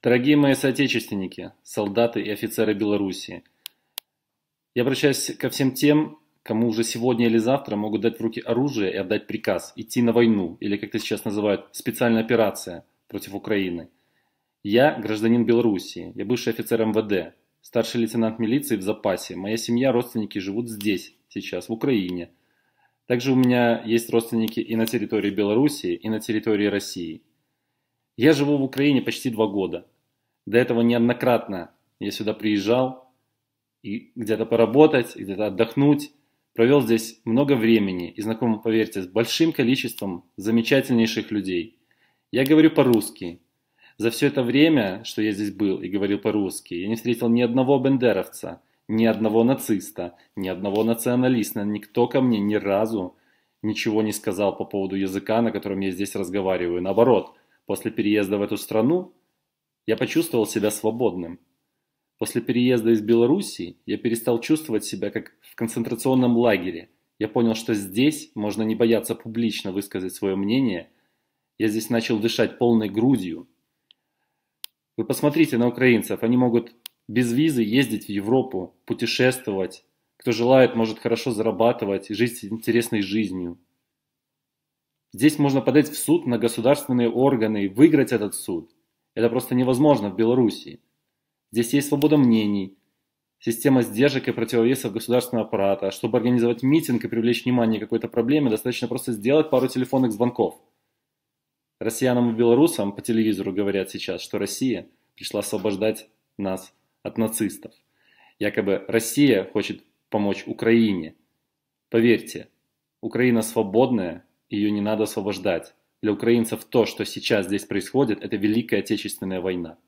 Дорогие мои соотечественники, солдаты и офицеры Белоруссии, я обращаюсь ко всем тем, кому уже сегодня или завтра могут дать в руки оружие и отдать приказ идти на войну, или, как это сейчас называют, специальная операция против Украины. Я гражданин Белоруссии, я бывший офицер МВД, старший лейтенант милиции в запасе, моя семья, родственники живут здесь, сейчас, в Украине. Также у меня есть родственники и на территории Белоруссии, и на территории России – я живу в Украине почти два года. До этого неоднократно я сюда приезжал и где-то поработать, где-то отдохнуть. Провел здесь много времени и знаком, поверьте, с большим количеством замечательнейших людей. Я говорю по-русски. За все это время, что я здесь был и говорил по-русски, я не встретил ни одного бендеровца, ни одного нациста, ни одного националиста. Никто ко мне ни разу ничего не сказал по поводу языка, на котором я здесь разговариваю. Наоборот – После переезда в эту страну я почувствовал себя свободным. После переезда из Белоруссии я перестал чувствовать себя как в концентрационном лагере. Я понял, что здесь можно не бояться публично высказать свое мнение. Я здесь начал дышать полной грудью. Вы посмотрите на украинцев, они могут без визы ездить в Европу, путешествовать. Кто желает, может хорошо зарабатывать и жить интересной жизнью. Здесь можно подать в суд на государственные органы и выиграть этот суд. Это просто невозможно в Белоруссии. Здесь есть свобода мнений, система сдержек и противовесов государственного аппарата. Чтобы организовать митинг и привлечь внимание к какой-то проблеме, достаточно просто сделать пару телефонных звонков. Россиянам и белорусам по телевизору говорят сейчас, что Россия пришла освобождать нас от нацистов. Якобы Россия хочет помочь Украине. Поверьте, Украина свободная ее не надо освобождать. Для украинцев то, что сейчас здесь происходит, это Великая Отечественная война.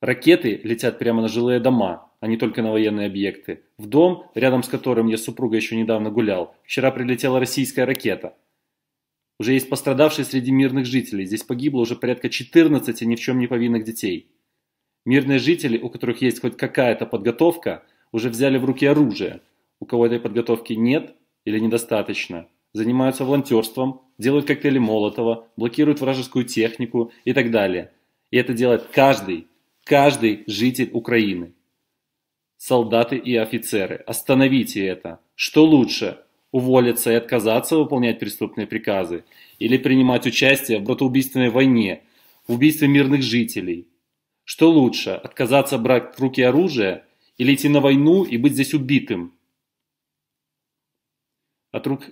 Ракеты летят прямо на жилые дома, а не только на военные объекты. В дом, рядом с которым я с супругой еще недавно гулял, вчера прилетела российская ракета. Уже есть пострадавшие среди мирных жителей. Здесь погибло уже порядка 14 ни в чем не повинных детей. Мирные жители, у которых есть хоть какая-то подготовка, уже взяли в руки оружие. У кого этой подготовки нет или недостаточно – занимаются волонтерством, делают коктейли Молотова, блокируют вражескую технику и так далее. И это делает каждый, каждый житель Украины. Солдаты и офицеры, остановите это. Что лучше, уволиться и отказаться выполнять преступные приказы или принимать участие в братоубийственной войне, в убийстве мирных жителей? Что лучше, отказаться брать в руки оружие или идти на войну и быть здесь убитым? От рук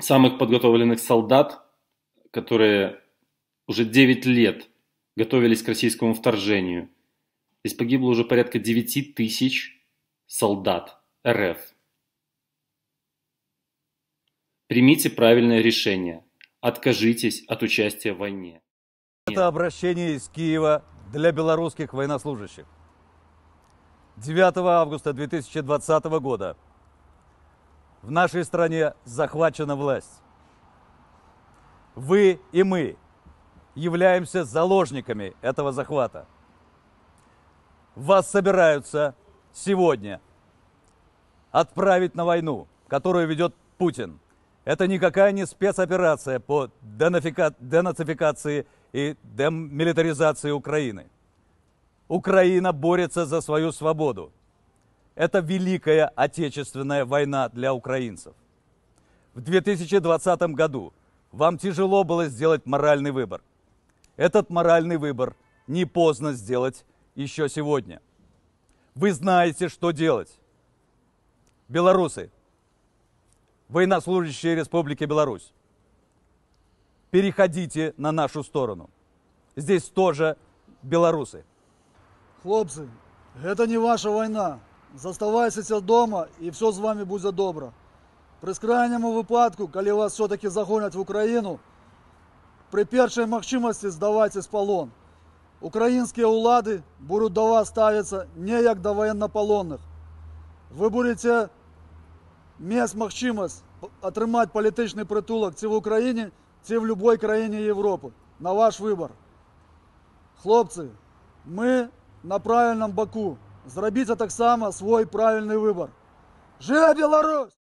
самых подготовленных солдат, которые уже 9 лет готовились к российскому вторжению. Здесь погибло уже порядка 9 тысяч солдат РФ. Примите правильное решение. Откажитесь от участия в войне. Это обращение из Киева для белорусских военнослужащих. 9 августа 2020 года в нашей стране захвачена власть. Вы и мы являемся заложниками этого захвата. Вас собираются сегодня отправить на войну, которую ведет Путин. Это никакая не спецоперация по денацификации и демилитаризации Украины. Украина борется за свою свободу – это Великая Отечественная война для украинцев. В 2020 году вам тяжело было сделать моральный выбор. Этот моральный выбор не поздно сделать еще сегодня. Вы знаете, что делать. Белорусы, военнослужащие Республики Беларусь, переходите на нашу сторону. Здесь тоже белорусы. Хлопцы, это не ваша война. Заставайся вдома і все з вами буде добре. При крайньому випадку, коли вас все-таки загонять в Україну, при першій можливості здавайтесь полон. Українські влади будуть до вас ставитися не як до воєннополонних. Ви будете мати можливість отримати політичний притулок чи в Україні, чи в будь-якій країні Європи. На ваш вибір. Хлопці, ми на правильному боку. зробіться так само свой правильный выбор. Жива Беларусь!